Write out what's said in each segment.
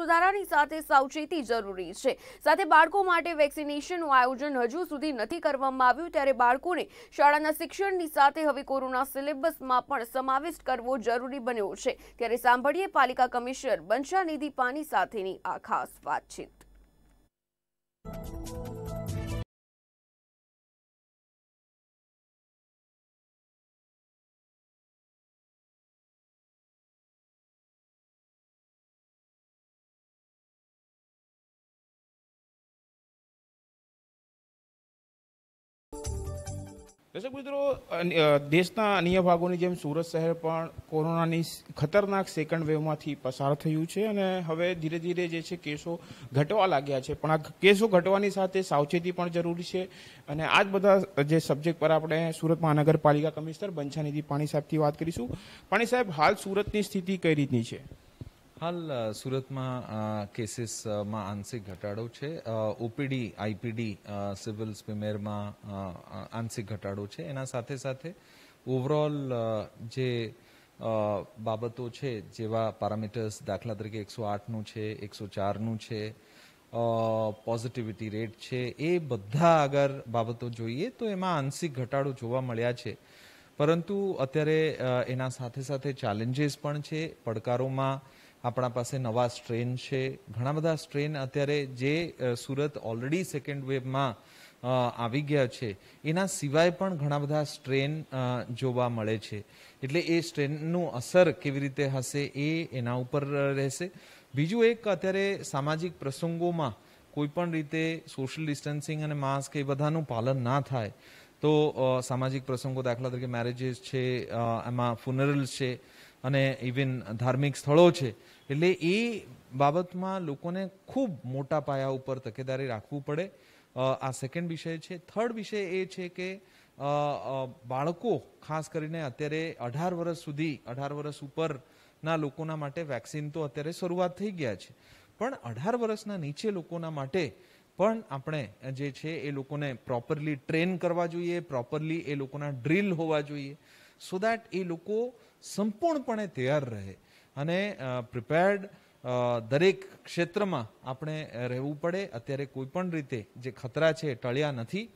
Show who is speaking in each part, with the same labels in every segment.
Speaker 1: સુધારાની સાથે સાવચેતી જરૂરી છે સાથે બાળકો માટે વેક્સિનેશનનું આયોજન હજુ સુધી નથી કરવામાં આવ્યું ત્યારે બાળકોને શાળાના શિક્ષણની સાથે હવે કોરોના સિલેબસમાં પણ સમાવિષ્ટ કરવો જરૂરી બન્યો છે ત્યારે સાંભળીએ પાલિકા કમિશનર બંશા નિધિ પાની સાથેની આ ખાસ વાતચીત
Speaker 2: દર્શક મિત્રો દેશના અન્ય ભાગોની જેમ
Speaker 1: સુરત શહેર પણ કોરોનાની ખતરનાક સેકન્ડ વેવમાંથી પસાર થયું છે અને હવે ધીરે ધીરે જે છે કેસો ઘટવા લાગ્યા છે પણ આ કેસો ઘટવાની સાથે સાવચેતી પણ જરૂરી છે અને આ જ બધા જે સબ્જેક્ટ પર આપણે સુરત મહાનગરપાલિકા કમિશનર બંછાનિધિ પાણી સાહેબથી વાત કરીશું પાણી સાહેબ હાલ સુરતની સ્થિતિ કઈ રીતની છે
Speaker 2: હાલ સુરતમાં કેસીસમાં આંશિક ઘટાડો છે ઓપીડી આઈપીડી સિવિલ સ્પીમેરમાં આંશિક ઘટાડો છે એના સાથે સાથે ઓવરઓલ જે બાબતો છે જેવા પારામીટર્સ દાખલા તરીકે એકસો આઠનું છે એકસો ચારનું છે પોઝિટિવિટી રેટ છે એ બધા આગળ બાબતો જોઈએ તો એમાં આંશિક ઘટાડો જોવા મળ્યા છે પરંતુ અત્યારે એના સાથે સાથે ચેલેન્જીસ પણ છે પડકારોમાં આપણા પાસે નવા સ્ટ્રેન છે ઘણા બધા સ્ટ્રેન અત્યારે જે સુરત ઓલરેડી સેકન્ડ વેવમાં આવી ગયા છે એના સિવાય પણ ઘણા બધા સ્ટ્રેન જોવા મળે છે એટલે એ સ્ટ્રેનનું અસર કેવી રીતે હશે એ એના ઉપર રહેશે બીજું એક અત્યારે સામાજિક પ્રસંગોમાં કોઈપણ રીતે સોશિયલ ડિસ્ટન્સિંગ અને માસ્ક એ બધાનું પાલન ના થાય તો સામાજિક પ્રસંગો દાખલા તરીકે મેરેજીસ છે એમાં ફુનરલ્સ છે અને ઇવન ધાર્મિક સ્થળો છે એટલે એ બાબતમાં લોકોને ખૂબ મોટા પાયા ઉપર તકેદારી રાખવું પડે આ સેકન્ડ વિષય છે થર્ડ વિષય એ છે કે બાળકો ખાસ કરીને અત્યારે અઢાર વર્ષ સુધી અઢાર વર્ષ ઉપરના લોકોના માટે વેક્સિન તો અત્યારે શરૂઆત થઈ ગયા છે પણ અઢાર વર્ષના નીચે લોકોના માટે પણ આપણે જે છે એ લોકોને પ્રોપરલી ટ્રેન કરવા જોઈએ પ્રોપરલી એ લોકોના ડ્રીલ હોવા જોઈએ સો દેટ એ લોકો સંપૂર્ણપણે તૈયાર રહે અને પ્રિપેર્ડ દરેક ક્ષેત્રમાં આપણે રહેવું પડે અત્યારે કોઈ પણ રીતે જે ખતરા છે ટળ્યા નથી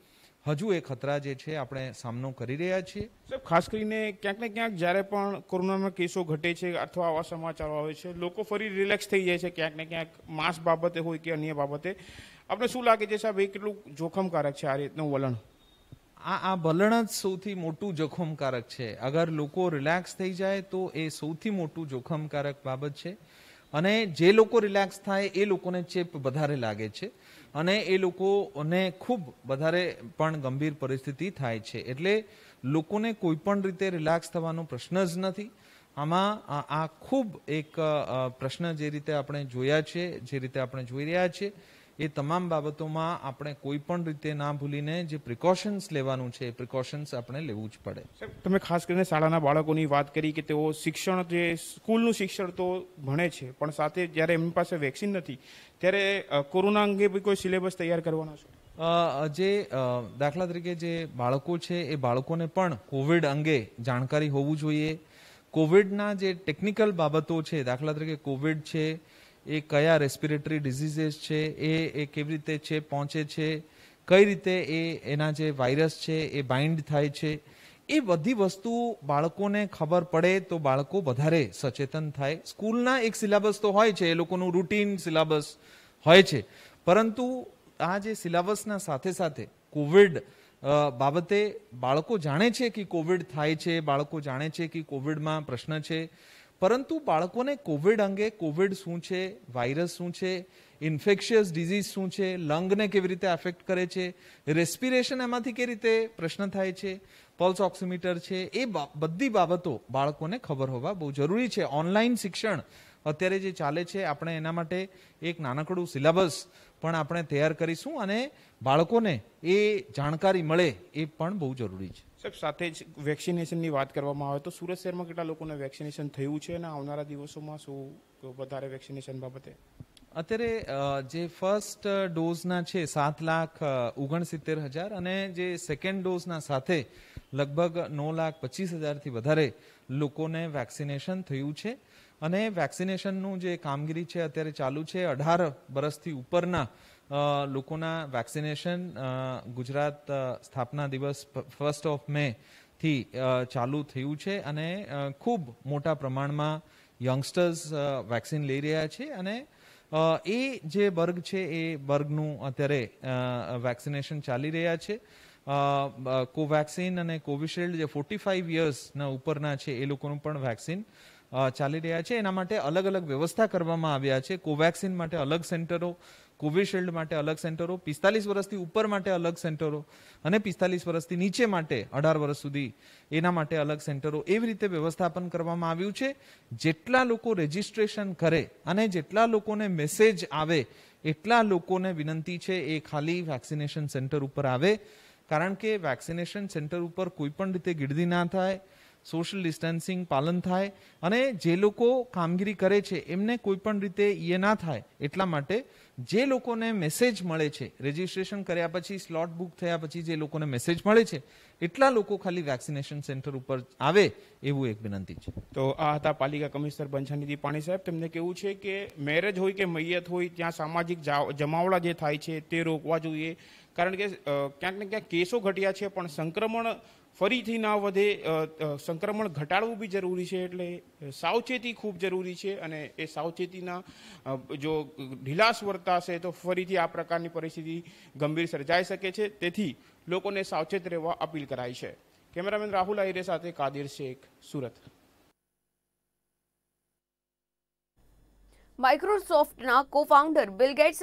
Speaker 2: હજુ એ ખતરા જે છે આપણે સામનો કરી રહ્યા છીએ સાહેબ ખાસ કરીને ક્યાંક ને ક્યાંક
Speaker 1: જ્યારે પણ કોરોનાના કેસો ઘટે છે અથવા આવા સમાચારો આવે છે લોકો ફરી રિલેક્સ થઈ જાય છે ક્યાંક ને ક્યાંક
Speaker 2: માસ્ક બાબતે હોય કે અન્ય
Speaker 1: બાબતે આપણે શું લાગે છે
Speaker 2: સાહેબ એ કેટલું જોખમકારક છે આ રીતનું વલણ આ આ વલણ જ સૌથી મોટું જોખમકારક છે અગર લોકો રિલેક્સ થઈ જાય તો એ સૌથી મોટું જોખમકારક બાબત છે અને જે લોકો રિલેક્સ થાય એ લોકોને ચેપ વધારે લાગે છે અને એ લોકોને ખૂબ વધારે પણ ગંભીર પરિસ્થિતિ થાય છે એટલે લોકોને કોઈ પણ રીતે રિલેક્સ થવાનો પ્રશ્ન જ નથી આમાં આ ખૂબ એક પ્રશ્ન જે રીતે આપણે જોયા છે જે રીતે આપણે જોઈ રહ્યા છીએ એ તમામ બાબતોમાં આપણે કોઈ પણ રીતે ના ભૂલીને જે પ્રિકોશન્સ લેવાનું છે એ પ્રિકોશન્સ આપણે લેવું જ પડે
Speaker 1: તમે ખાસ કરીને શાળાના બાળકોની વાત કરી કે તેઓ શિક્ષણ જે સ્કૂલનું શિક્ષણ તો ભણે છે પણ સાથે જ્યારે એમની પાસે વેક્સિન નથી ત્યારે કોરોના અંગે બી કોઈ સિલેબસ તૈયાર કરવાનો
Speaker 2: છે જે દાખલા તરીકે જે બાળકો છે એ બાળકોને પણ કોવિડ અંગે જાણકારી હોવું જોઈએ કોવિડના જે ટેકનિકલ બાબતો છે દાખલા તરીકે કોવિડ છે એ કયા રેસ્પિરેટરી ડિઝીઝીસ છે એ એ કેવી રીતે છે પહોંચે છે કઈ રીતે એ એના જે વાયરસ છે એ બાઇન્ડ થાય છે એ બધી વસ્તુ બાળકોને ખબર પડે તો બાળકો વધારે સચેતન થાય સ્કૂલના એક સિલેબસ તો હોય છે એ લોકોનું રૂટીન સિલેબસ હોય છે પરંતુ આ જે સિલેબસના સાથે સાથે કોવિડ બાબતે બાળકો જાણે છે કે કોવિડ થાય છે બાળકો જાણે છે કે કોવિડમાં પ્રશ્ન છે પરંતુ બાળકોને કોવિડ અંગે કોવિડ શું છે વાયરસ શું છે ઇન્ફેક્શિયસ ડિઝીઝ શું છે લંગને કેવી રીતે અફેક્ટ કરે છે રેસ્પિરેશન એમાંથી કેવી રીતે પ્રશ્ન થાય છે પલ્સ ઓક્સિમીટર છે એ બધી બાબતો બાળકોને ખબર હોવા બહુ જરૂરી છે ઓનલાઈન શિક્ષણ અત્યારે જે ચાલે છે આપણે એના માટે એક નાનકડું સિલેબસ પણ આપણે તૈયાર કરીશું અને બાળકોને એ જાણકારી મળે એ પણ બહુ જરૂરી છે સાહેબ સાથે જ વેક્સિનેશનની વાત કરવામાં આવે તો સુરત
Speaker 1: શહેરમાં કેટલા લોકોને વેક્સિનેશન થયું છે અને આવનારા દિવસોમાં શું વધારે વેક્સિનેશન બાબતે
Speaker 2: અત્યારે જે ફર્સ્ટ ડોઝના છે સાત લાખ ઓગણસિત્તેર હજાર અને જે સેકન્ડ ડોઝના સાથે લગભગ નવ લાખ પચીસ હજારથી વધારે લોકોને વેક્સિનેશન થયું છે અને વેક્સિનેશનનું જે કામગીરી છે અત્યારે ચાલુ છે અઢાર વર્ષથી ઉપરના લોકોના વેક્સિનેશન ગુજરાત સ્થાપના દિવસ ફર્સ્ટ ઓફ મે થી ચાલુ થયું છે અને ખૂબ મોટા પ્રમાણમાં યંગસ્ટર્સ વેક્સિન લઈ રહ્યા છે અને એ જે વર્ગ છે એ વર્ગનું અત્યારે વેક્સિનેશન ચાલી રહ્યા છે કોવેક્સિન અને કોવિશિલ્ડ જે ફોર્ટી ફાઇવ યર્સના ઉપરના છે એ લોકોનું પણ વેક્સિન ચાલી રહ્યા છે એના માટે અલગ અલગ વ્યવસ્થા કરવામાં આવ્યા છે કોવેક્સિન માટે અલગ સેન્ટરો કોવિશિલ્ડ માટે અલગ સેન્ટરો પિસ્તાલીસ વર્ષથી ઉપર માટે અલગ સેન્ટરો અને પિસ્તાલીસ વર્ષથી નીચે માટે અઢાર વર્ષ સુધી એના માટે અલગ સેન્ટરો એવી રીતે વ્યવસ્થાપન કરવામાં આવ્યું છે જેટલા લોકો રજિસ્ટ્રેશન કરે અને જેટલા લોકોને મેસેજ આવે એટલા લોકોને વિનંતી છે એ ખાલી વેક્સિનેશન સેન્ટર ઉપર આવે કારણ કે વેક્સિનેશન સેન્ટર ઉપર કોઈ પણ રીતે ગીર્દી ના થાય સોશિયલ ડિસ્ટન્સિંગ પાલન થાય અને જે લોકો કામગીરી કરે છે એમને કોઈ પણ રીતે ઈએ ના થાય એટલા માટે જે લોકોને મેસેજ મળે છે રજીસ્ટ્રેશન કર્યા પછી સ્લોટ બુક થયા પછી જે લોકોને મેસેજ મળે છે એટલા લોકો ખાલી વેક્સિનેશન સેન્ટર ઉપર આવે એવું એક
Speaker 1: વિનંતી છે તો આ હતા પાલિકા કમિશનર બંછાનિધિ પાણી સાહેબ તેમને કેવું છે કે મેરેજ હોય કે મૈયત હોય ત્યાં સામાજિક જમાવડા જે થાય છે તે રોકવા જોઈએ કારણ કે ક્યાંક ને ક્યાંક કેસો ઘટ્યા છે પણ સંક્રમણ ફરીથી ના વધે સંક્રમણ ઘટાડવું બી જરૂરી છે એટલે સાવચેતી ખૂબ જરૂરી છે અને એ સાવચેતીના જો વર્તા વર્તાશે તો ફરીથી આ પ્રકારની પરિસ્થિતિ ગંભીર સર્જાઈ શકે છે તેથી લોકોને સાવચેત રહેવા અપીલ કરાઈ છે કેમેરામેન રાહુલ આહિરે સાથે કાદિર શેખ સુરત
Speaker 2: માઇક્રોસોફ્ટના કોફાઉન્ડર બિલ ગેટ્સ